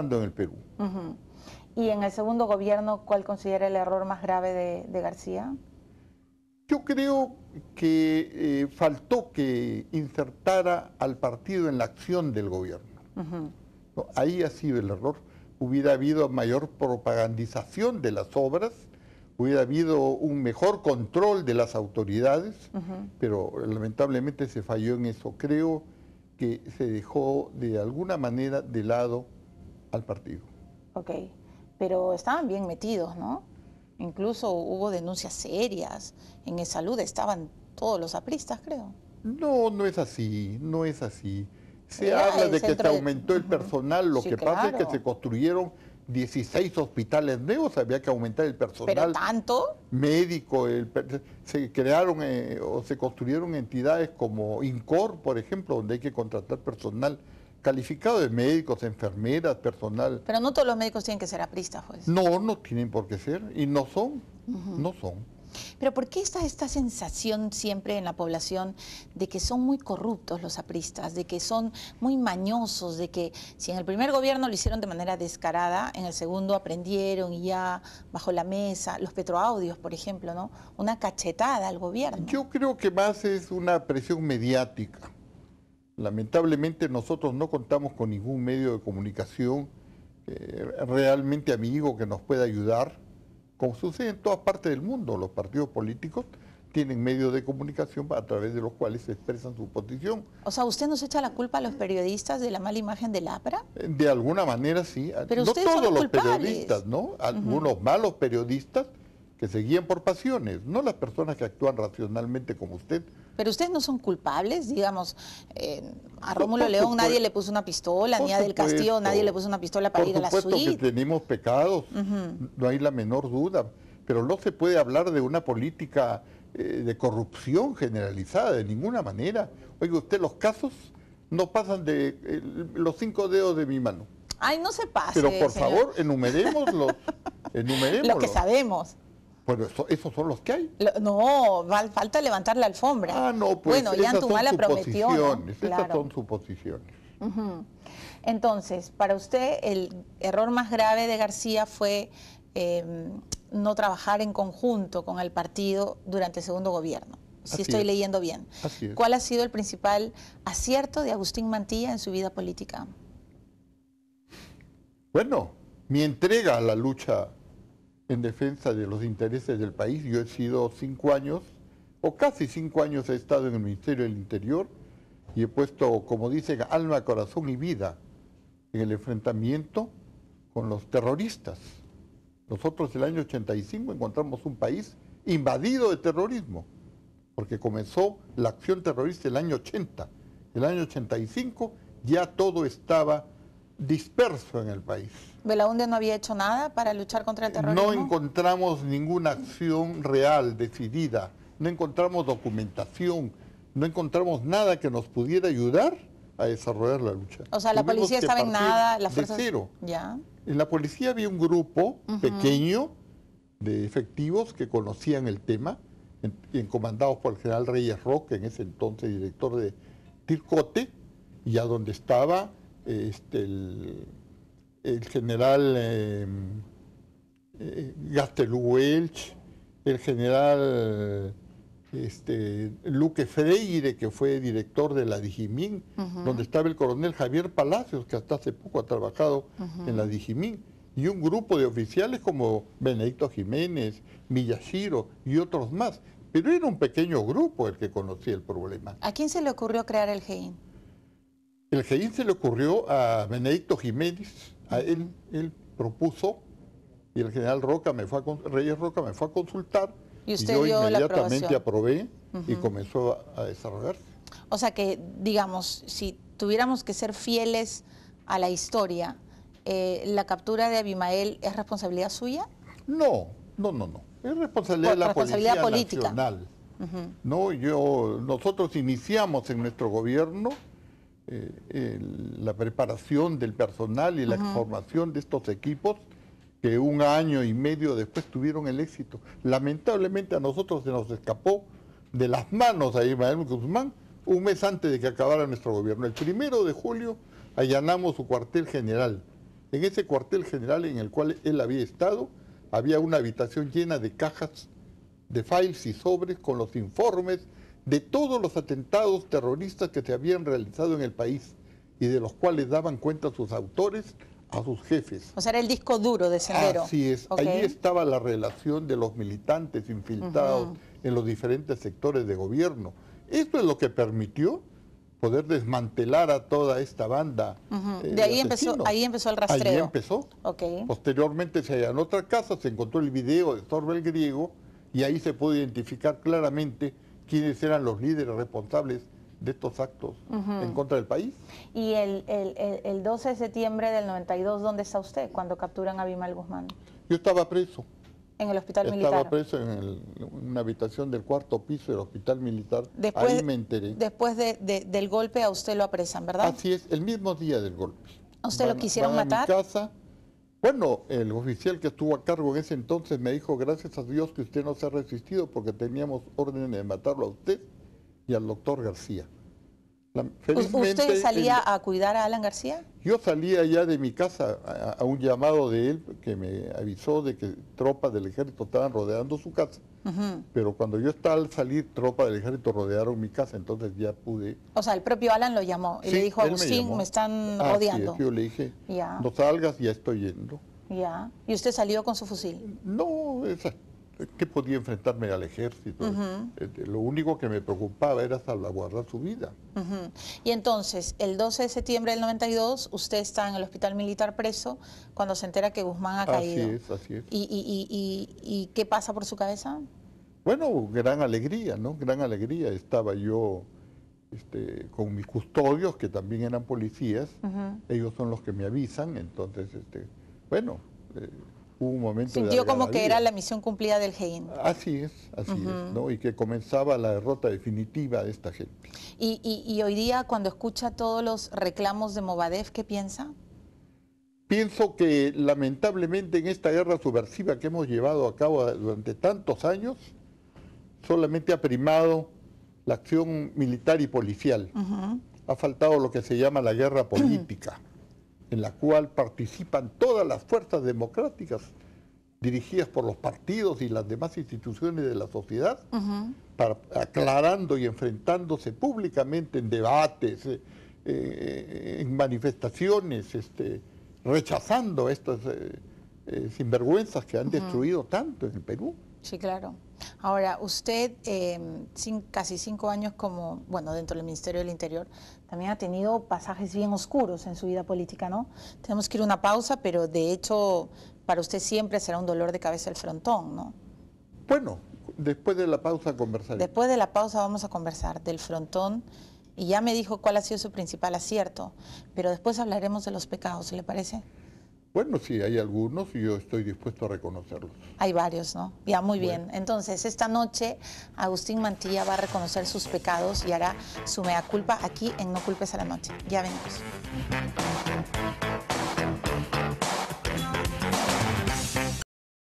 en el Perú. ¿Y en el segundo gobierno cuál considera el error más grave de, García? Yo creo que eh, faltó que insertara al partido en la acción del gobierno. ahí ha sido el error. Hubiera habido mayor propagandización de las obras, hubiera habido un mejor control de las autoridades, pero lamentablemente se falló en eso. Creo que se dejó de alguna manera de lado al partido. Ok, pero estaban bien metidos, ¿no? Incluso hubo denuncias serias. En el salud estaban todos los apristas, creo. No, no es así, no es así. Se habla de que se aumentó el personal, lo que pasa es que se construyeron 16 hospitales nuevos, había que aumentar el personal. ¿Pero tanto? Médico, se crearon eh, o se construyeron entidades como INCOR, por ejemplo, donde hay que contratar personal calificado de médicos, enfermeras, personal. Pero no todos los médicos tienen que ser apristas, pues. No, no tienen por qué ser y no son, no son. Pero ¿por qué está esta sensación siempre en la población de que son muy corruptos los apristas, de que son muy mañosos, de que si en el primer gobierno lo hicieron de manera descarada, en el segundo aprendieron y ya bajo la mesa, los petroaudios, por ejemplo, ¿no? Una cachetada al gobierno. Yo creo que más es una presión mediática Lamentablemente nosotros no contamos con ningún medio de comunicación eh, realmente amigo que nos pueda ayudar. Como sucede en todas partes del mundo, los partidos políticos tienen medios de comunicación a través de los cuales se expresan su posición. O sea, ¿usted nos echa la culpa a los periodistas de la mala imagen del APRA? Eh, de alguna manera sí. no todos los periodistas, ¿no? Algunos malos periodistas que se guían por pasiones, no las personas que actúan racionalmente como usted. Pero ustedes no son culpables, digamos, a Rómulo León nadie le puso una pistola, ni a Del Castillo nadie le puso una pistola para ir a la suite. Por supuesto que tenemos pecados, no hay la menor duda, pero no se puede hablar de una política eh, de corrupción generalizada de ninguna manera. Oiga, usted los casos no pasan de los cinco dedos de mi mano. Ay, no se pasa. Pero por favor, enumerémoslos, los, lo que sabemos. Bueno, esos son los que hay. no, falta levantar la alfombra. Ah, no, pues bueno, ya son prometió, suposiciones, Estas son suposiciones. Entonces, para usted el error más grave de García fue em, no trabajar en conjunto con el partido durante el segundo gobierno, si estoy leyendo bien. ¿Cuál ha sido el principal acierto de Agustín Mantilla en su vida política? Bueno, mi entrega a la lucha en defensa de los intereses del país. Yo he sido cinco años, o casi cinco años he estado en el Ministerio del Interior y he puesto, como dicen, alma, corazón y vida en el enfrentamiento con los terroristas. Nosotros el año 85 encontramos un país invadido de terrorismo, porque comenzó la acción terrorista el año 80. El año 85 ya todo estaba disperso en el país. ¿Belaunde no había hecho nada para luchar contra el terrorismo? No encontramos ninguna acción real, decidida, no encontramos documentación, no encontramos nada que nos pudiera ayudar a desarrollar la lucha. O sea, la policía estaba en nada, las fuerzas... Ya. En la policía había un grupo pequeño de efectivos que conocían el tema, en, encomandados por el general Reyes Roque, en ese entonces director de Tircote, y a donde estaba este, el, general em, eh, Welch, el general este, Luque Freire, que fue director de la Dijimín, donde estaba el coronel Javier Palacios, que hasta hace poco ha trabajado en la Dijimín, y un grupo de oficiales como Benedicto Jiménez, Miyashiro y otros más. Pero era un pequeño grupo el que conocía el problema. ¿A quién se le ocurrió crear el GEIN? El Jaín se le ocurrió a Benedicto Jiménez, a él, propuso, y el general Roca me fue Reyes Roca me fue a consultar, y, usted yo inmediatamente aprobé y comenzó a, desarrollarse. O sea que, digamos, si tuviéramos que ser fieles a la historia, eh, ¿la captura de Abimael es responsabilidad suya? No, no, no, no. Es responsabilidad de la política. Nacional. No, yo, nosotros iniciamos en nuestro gobierno eh, la preparación del personal y la formación de estos equipos que un año y medio después tuvieron el éxito. Lamentablemente a nosotros se nos escapó de las manos a Ismael Guzmán un mes antes de que acabara nuestro gobierno. El primero de julio allanamos su cuartel general. En ese cuartel general en el cual él había estado, había una habitación llena de cajas de files y sobres con los informes de todos los atentados terroristas que se habían realizado en el país y de los cuales daban cuenta sus autores a sus jefes. O sea, era el disco duro de Sendero. Así es, ahí estaba la relación de los militantes infiltrados en los diferentes sectores de gobierno. Esto es lo que permitió poder desmantelar a toda esta banda. Eh, de ahí empezó, ahí empezó el rastreo. Ahí empezó. Posteriormente se allanó otra casa, se encontró el video de Sorbel Griego y ahí se pudo identificar claramente quiénes eran los líderes responsables de estos actos en contra del país. Y el, 12 de septiembre del 92, ¿dónde está usted cuando capturan a Bimal Guzmán? Yo estaba preso. En el hospital militar. Estaba preso en, una habitación del cuarto piso del hospital militar. Después, Ahí me enteré. Después del golpe a usted lo apresan, ¿verdad? Así es, el mismo día del golpe. ¿A usted lo quisieron matar? En mi casa, bueno, el oficial que estuvo a cargo en ese entonces me dijo, gracias a Dios que usted no se ha resistido porque teníamos órdenes de matarlo a usted y al doctor García. ¿Usted salía a cuidar a Alan García? Yo salía ya de mi casa a un llamado de él que me avisó de que tropas del ejército estaban rodeando su casa. Pero cuando yo estaba al salir, tropa del ejército rodearon mi casa, entonces ya pude... O sea, el propio Alan lo llamó y le dijo, Agustín, me, están rodeando. odiando. yo le dije, ya. no salgas, ya estoy yendo. Ya. ¿Y usted salió con su fusil? No, ¿Qué podía enfrentarme al ejército? Eh, eh, lo único que me preocupaba era salvaguardar su vida. Y entonces, el 12 de septiembre del 92, usted está en el hospital militar preso cuando se entera que Guzmán ha caído. Así es, así es. ¿Y, y, y, y qué pasa por su cabeza? Bueno, gran alegría, ¿no? Gran alegría. Estaba yo este, con mis custodios, que también eran policías. Ellos son los que me avisan. Entonces, este, bueno... Eh, un momento Sintió como que era la misión cumplida del Así es, así es, ¿no? Y que comenzaba la derrota definitiva de esta gente. Y, hoy día, cuando escucha todos los reclamos de Movadef, ¿qué piensa? Pienso que lamentablemente en esta guerra subversiva que hemos llevado a cabo durante tantos años, solamente ha primado la acción militar y policial. Ha faltado lo que se llama la guerra política en la cual participan todas las fuerzas democráticas dirigidas por los partidos y las demás instituciones de la sociedad, para, aclarando y enfrentándose públicamente en debates, eh, eh, en manifestaciones, este, rechazando estas eh, sinvergüenzas que han destruido tanto en el Perú. Sí, claro. Ahora, usted, sin, em, casi cinco años como, bueno, dentro del Ministerio del Interior, también ha tenido pasajes bien oscuros en su vida política, ¿no? Tenemos que ir a una pausa, pero de hecho, para usted siempre será un dolor de cabeza el frontón, ¿no? Bueno, después de la pausa conversaremos. Después de la pausa vamos a conversar del frontón y ya me dijo cuál ha sido su principal acierto, pero después hablaremos de los pecados, ¿le parece? Bueno, sí, hay algunos y yo estoy dispuesto a reconocerlos. Hay varios, ¿no? Ya, muy bien. Entonces, esta noche Agustín Mantilla va a reconocer sus pecados y hará su mea culpa aquí en No Culpes a la Noche. Ya venimos.